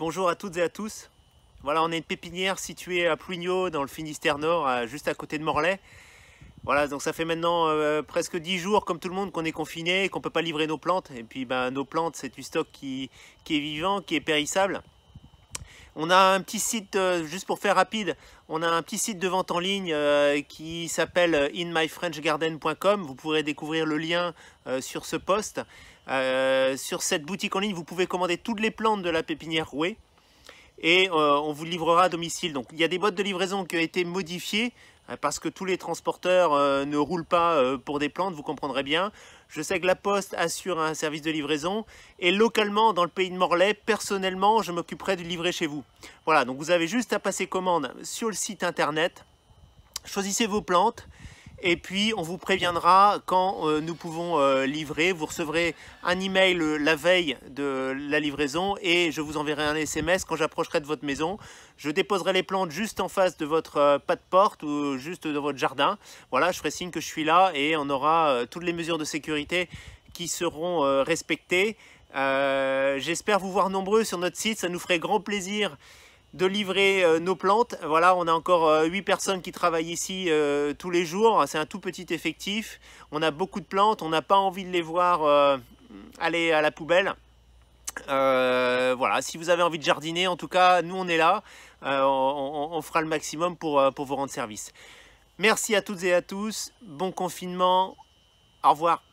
Bonjour à toutes et à tous. Voilà, on est une pépinière située à Plouigneau, dans le Finistère Nord, juste à côté de Morlaix. Voilà, donc ça fait maintenant euh, presque 10 jours, comme tout le monde, qu'on est confiné, et qu'on ne peut pas livrer nos plantes. Et puis, ben, nos plantes, c'est du stock qui est vivant, qui est périssable. On a un petit site, euh, juste pour faire rapide, on a un petit site de vente en ligne euh, qui s'appelle euh, inmyfrenchgarden.com. Vous pourrez découvrir le lien sur ce poste. sur cette boutique en ligne, vous pouvez commander toutes les plantes de la pépinière Rouet et on vous livrera à domicile. Donc il y a des boîtes de livraison qui ont été modifiées euh, parce que tous les transporteurs euh, ne roulent pas euh, pour des plantes, vous comprendrez bien. Je sais que La Poste assure un service de livraison et localement dans le pays de Morlaix, personnellement, je m'occuperai de livrer chez vous. Voilà, donc vous avez juste à passer commande sur le site internet. Choisissez vos plantes et puis on vous préviendra quand euh, nous pouvons euh, livrer. Vous recevrez un email euh, la veille de la livraison et je vous enverrai un SMS quand j'approcherai de votre maison. Je déposerai les plantes juste en face de votre pas de porte ou juste dans votre jardin. Voilà, je ferai signe que je suis là et on aura toutes les mesures de sécurité qui seront respectées. J'espère vous voir nombreux sur notre site, ça nous ferait grand plaisir de livrer euh, nos plantes. Voilà, on a encore 8 euh, personnes qui travaillent ici euh, tous les jours. C'est un tout petit effectif. On a beaucoup de plantes. On n'a pas envie de les voir aller à la poubelle. voilà, si vous avez envie de jardiner, en tout cas, nous on est là. On, on, fera le maximum pour, pour vous rendre service. Merci à toutes et à tous. Bon confinement. Au revoir.